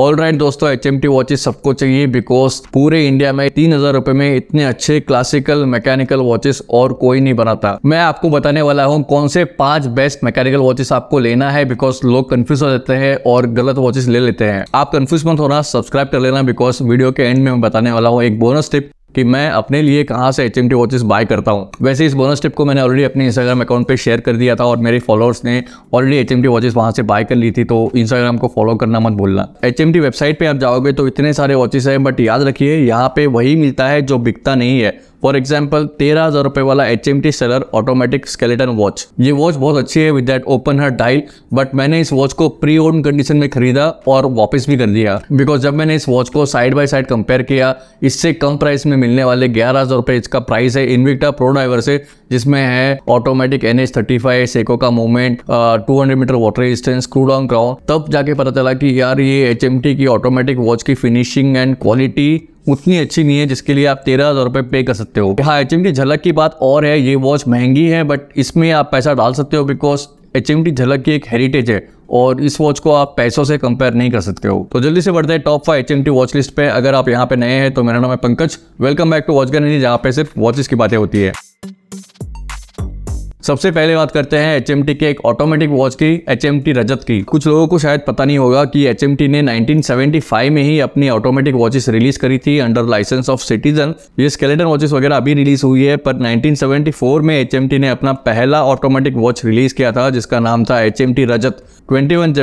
all right right, दोस्तों H M T सबको चाहिए बिकॉज पूरे इंडिया में तीन हजार रुपए में इतने अच्छे क्लासिकल मैकेनिकल वॉचेस और कोई नहीं बनाता मैं आपको बताने वाला हूँ कौन से पांच बेस्ट मैकेनिकल वॉचेस आपको लेना है बिकॉज लोग कंफ्यूज हो जाते हैं और गलत वॉचेस ले लेते हैं आप कंफ्यूज मत होना सब्सक्राइब कर लेना बिकॉज वीडियो के एंड में मैं बताने वाला हूँ एक बोनस टिप कि मैं अपने लिए कहाँ से H M T watches buy करता हूँ वैसे इस बोनस टिप को मैंने ऑलरेडी अपने इंस्टाग्राम अकाउंट पे शेयर कर दिया था और मेरे फॉलोअर्स ने already H M T watches वहाँ से बाय कर ली थी तो इंस्टाग्राम को फॉलो करना मत भूलना एच एम टी वेबसाइट पर आप जाओगे तो इतने सारे वॉचेस हैं बट याद रखिए यहाँ पे वही मिलता है जो बिकता नहीं है फॉर एग्जाम्पल तेरह हजार रुपए वाला H M T Stellar automatic skeleton watch ये वॉच बहुत अच्छी है with that open heart dial but मैंने इस वॉच को प्री ओन कंडीशन में खरीदा और वापस भी कर दिया बिकॉज जब मैंने इस वॉच को साइड बाय साइड कंपेयर किया इससे कम प्राइस में मिलने वाले ग्यारह हजार रुपए इसका प्राइस है इनविक्टा प्रो ड्राइवर से जिसमें है automatic N H thirty five Seiko का movement two hundred metre water resistance screwed on crown तब जाके पता चला कि यार ये एच एम टी की ऑटोमेटिक वॉच की फिनिशिंग एंड क्वालिटी उतनी अच्छी नहीं है जिसके लिए आप तेरह हज़ार रुपये पे कर सकते हो हाँ एच की झलक की बात और है ये वॉच महंगी है बट इसमें आप पैसा डाल सकते हो बिकॉज एच एम टी झलक की एक हेरिटेज है और इस वॉच को आप पैसों से कंपेयर नहीं कर सकते हो तो जल्दी से बढ़ते हैं top five H M T watch list पे अगर आप यहाँ पे नए हैं तो मेरा नाम है Pankaj welcome back to watch gun जहाँ पे सिर्फ वॉचेस की बातें होती है सबसे पहले बात करते हैं एच के एक ऑटोमेटिक वॉच की एच रजत की कुछ लोगों को शायद पता नहीं होगा कि एच ने 1975 में ही अपनी ऑटोमेटिक वॉचेस रिलीज करी थी अंडर लाइसेंस ऑफ सिटीजन ये स्केलेटन वॉचेस वगैरह अभी रिलीज हुई है पर 1974 में एच ने अपना पहला ऑटोमेटिक वॉच रिलीज किया था जिसका नाम था H Rajat twenty one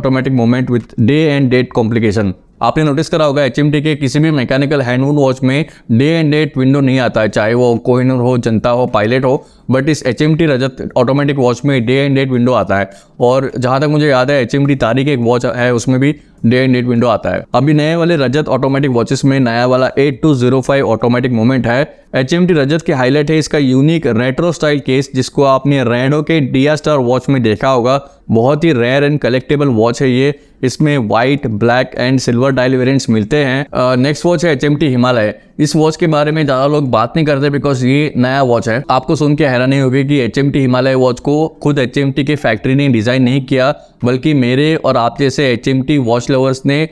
automatic movement with day and date complication आपने नोटिस करा होगा एच के किसी भी मैकेनिकल हैंडवुड वॉच में डे एंड डेट विंडो नहीं आता है चाहे वो कोहिनूर हो जनता हो पायलट हो बट इस H M T Rajat automatic watch में डे एंड डेट विंडो आता है और जहाँ तक मुझे याद है एच एम टी तारीख एक वॉच है उसमें भी डे एंड डेट विंडो आता है अभी नए वाले रजत ऑटोमेटिक वॉचेस में नया वाला टू फाइव ऑटोमेटिक मोमेंट है एच एम टी रजत की हाईलाइट है इसका यूनिक रेट्रो स्टाइल केस जिसको आपने रेडो के डिया स्टार वॉच में देखा होगा बहुत ही रेयर एंड कलेक्टेबल वॉच है ये इसमें white black and silver dial variants मिलते हैं नेक्स्ट वॉच है एच एम टी हिमालय इस वॉच के बारे में ज़्यादा लोग बात नहीं करते बिकॉज ये नया वॉच है आपको सुन के हैरानी होगी कि एच हिमालय वॉच को खुद एच के फैक्ट्री ने डिज़ाइन नहीं किया बल्कि मेरे और आप जैसे एच वॉच लवर्स ने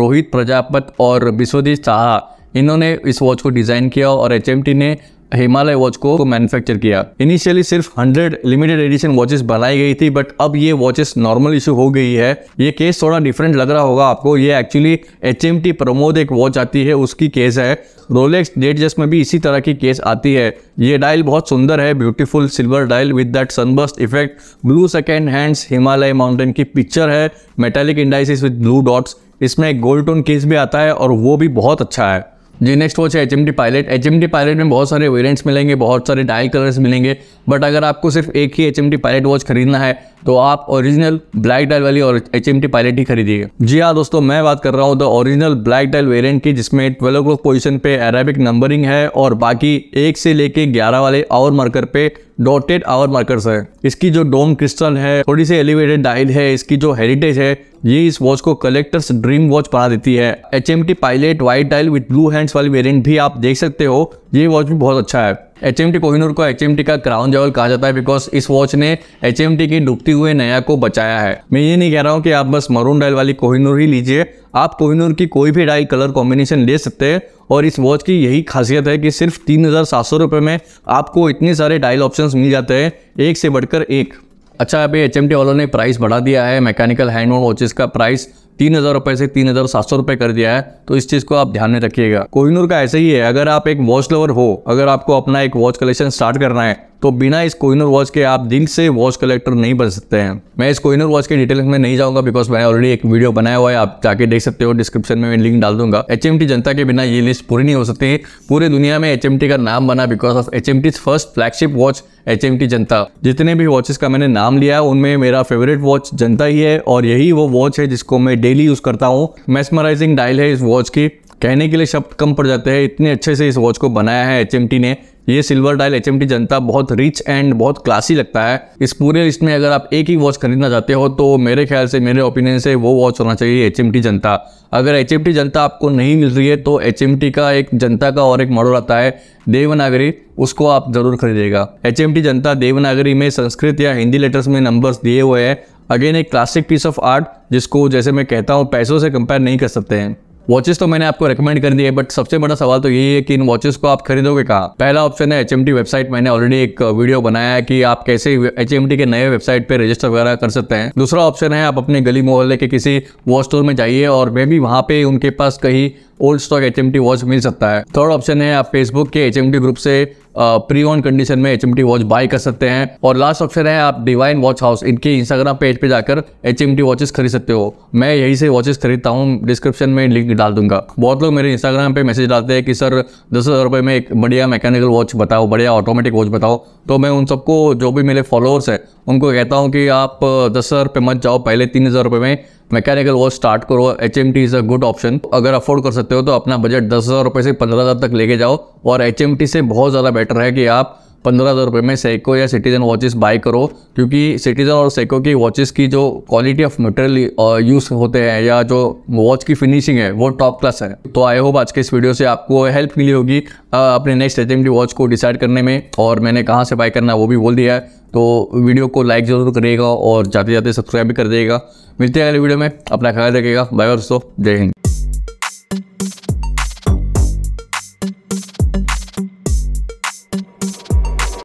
रोहित प्रजापत और विश्वजीत साहा इन्होंने इस वॉच को डिज़ाइन किया और एच ने हिमालय वॉच को, को मैन्युफैक्चर किया इनिशियली सिर्फ 100 लिमिटेड एडिशन वॉचेस बनाई गई थी बट अब ये वॉचेस नॉर्मल इशू हो गई है ये केस थोड़ा डिफरेंट लग रहा होगा आपको ये actually H M T Pramod एक वॉच आती है उसकी केस है रोलेक्स डेट जस्ट में भी इसी तरह की केस आती है ये डायल बहुत सुंदर है beautiful silver dial with that sunburst effect blue second hands Himalaya mountain की पिक्चर है metallic indices with blue dots इसमें एक गोल्ड टोन केस भी आता है और वो भी बहुत अच्छा है जी नेक्स्ट वॉच है H M D pilot H M D pilot में बहुत सारे वेरियंट्स मिलेंगे बहुत सारे डायल कलर्स मिलेंगे बट अगर आपको सिर्फ एक ही H M D pilot watch खरीदना है तो आप ओरिजिनल ब्लैक डायल वाली और एच एम टी पायलट ही खरीदिए जी हाँ दोस्तों मैं बात कर रहा हूँ the original black dial variant की जिसमें ट्वेल्व क्लॉक पोजिशन पे अरेबिक नंबरिंग है और बाकी एक से लेके ग्यारह वाले आवर मार्कर पे डॉटेड आवर मार्कर्स है इसकी जो डोम क्रिस्टल है थोड़ी सी एलिवेटेड डायल है इसकी जो हेरिटेज है ये इस वॉच को कलेक्टर्स ड्रीम वॉच बना देती है H M T pilot white dial with blue hands वाली वेरियंट भी आप देख सकते हो ये वॉच भी बहुत अच्छा है एच एम टी कोहिनूर को एच एम टी का क्राउन जॉवल कहा जाता है बिकॉज इस वॉच ने एच एम टी की डूबती हुए नया को बचाया है मैं ये नहीं कह रहा हूँ कि आप बस मरून डायल वाली कोहिनूर ही लीजिए आप कोहिनूर की कोई भी डायल कलर कॉम्बिनेशन ले सकते हैं और इस वॉच की यही खासियत है कि सिर्फ तीन हज़ार सात सौ रुपये में आपको इतने सारे डायल ऑप्शन मिल जाते हैं एक से बढ़कर एक अच्छा अभी एच एम टी वालों ने प्राइस बढ़ा दिया है मैकेनिकल हैंड वॉचेस का प्राइस तीन हज़ार रुपए से तीन हज़ार सात सौ रुपए कर दिया है तो इस चीज़ को आप ध्यान में रखिएगा कोहिनूर का ऐसे ही है अगर आप एक वॉच लवर हो अगर आपको अपना एक वॉच कलेक्शन स्टार्ट करना है तो बिना इस कोहिनूर वॉच के आप दिन से वॉच कलेक्टर नहीं बन सकते हैं मैं इस कोहिनूर वॉच के डिटेल्स में नहीं जाऊंगा बिकॉज मैंने ऑलरेडी एक वीडियो बनाया हुआ है आप जाके देख सकते हो डिस्क्रिप्शन में मैं लिंक डाल दूंगा एच जनता के बिना ये लिस्ट पूरी नहीं हो सकती पूरे दुनिया में एच का नाम बना because of H first flagship watch H Janata जितने भी वॉचेस का मैंने नाम लिया है उनमें मेरा फेवरेट वॉच जनता ही है और यही वो वॉच है जिसको मैं डेली यूज़ करता हूँ मेस्मराइजिंग डायल है इस वॉच की कहने के लिए शब्द कम पड़ जाते हैं इतने अच्छे से इस वॉच को बनाया है एच ने ये सिल्वर डायल एच जनता बहुत रिच एंड बहुत क्लासी लगता है इस पूरे लिस्ट में अगर आप एक ही वॉच खरीदना चाहते हो तो मेरे ख्याल से मेरे ओपिनियन से वो वॉच होना चाहिए एच जनता अगर एच जनता आपको नहीं मिल रही है तो एच का एक जनता का और एक मॉडल आता है देवनागरी उसको आप ज़रूर खरीदेगा एच जनता देवनागरी में संस्कृत या हिंदी लेटर्स में नंबर्स दिए हुए हैं अगेन एक क्लासिक पीस ऑफ आर्ट जिसको जैसे मैं कहता हूँ पैसों से कंपेयर नहीं कर सकते हैं वॉचेस तो मैंने आपको रेकमेंड कर दी है बट सबसे बड़ा सवाल तो यही है कि इन वॉचेस को आप खरीदोगे कहाँ पहला ऑप्शन है एच वेबसाइट मैंने ऑलरेडी एक वीडियो बनाया है कि आप कैसे एच के नए वेबसाइट पे रजिस्टर वगैरह कर सकते हैं दूसरा ऑप्शन है आप अपने गली मोहल्ले के किसी वॉच स्टोर में जाइए और मे भी वहाँ पे उनके पास कहीं ओल्ड स्टॉक एच वॉच मिल सकता है थर्ड ऑप्शन है आप फेसबुक के एच ग्रुप से प्री ऑन कंडीशन में एच वॉच बाय कर सकते हैं और लास्ट ऑप्शन है आप डिवाइन वॉच हाउस इनके इंस्टाग्राम पेज पे जाकर एच एम वॉचेस खरीद सकते हो मैं यही से वॉचेस खरीदता हूँ डिस्क्रिप्शन में लिंक डाल दूंगा बहुत लोग मेरे इंस्टाग्राम पे मैसेज डालते हैं कि सर दस हज़ार रुपये में एक बढ़िया मैकेनिकल वॉच बताओ बढ़िया ऑटोमेटिक वॉच बताओ तो मैं उन सबको जो भी मेरे फॉलोअर्स हैं उनको कहता हूँ कि आप दस हज़ार रुपये मत जाओ पहले तीन हज़ार रुपये में मैकेनिकल वर्क स्टार्ट करो H M T is a good option अगर अफोर्ड कर सकते हो तो अपना बजट दस हज़ार रुपये से पंद्रह हज़ार तक लेके जाओ और एच एम टी से बहुत ज़्यादा बेटर है कि आप पंद्रह हज़ार रुपये में सेको या सिटीज़न वॉचेस बाय करो क्योंकि सिटीज़न और सेको की वॉचेस की जो क्वालिटी ऑफ मटेरियल यूज़ होते हैं या जो वॉच की फिनिशिंग है वो टॉप क्लास है तो आई होप आज के इस वीडियो से आपको हेल्प मिली होगी uh, अपने next H M T watch को डिसाइड करने में और मैंने कहाँ से बाय करना वो भी बोल दिया है तो वीडियो को लाइक जरूर करिएगा और जाते जाते सब्सक्राइब भी कर दिएगा मिलते हैं अगले वीडियो में अपना ख्याल रखिएगा बाय दोस्तों जय हिंद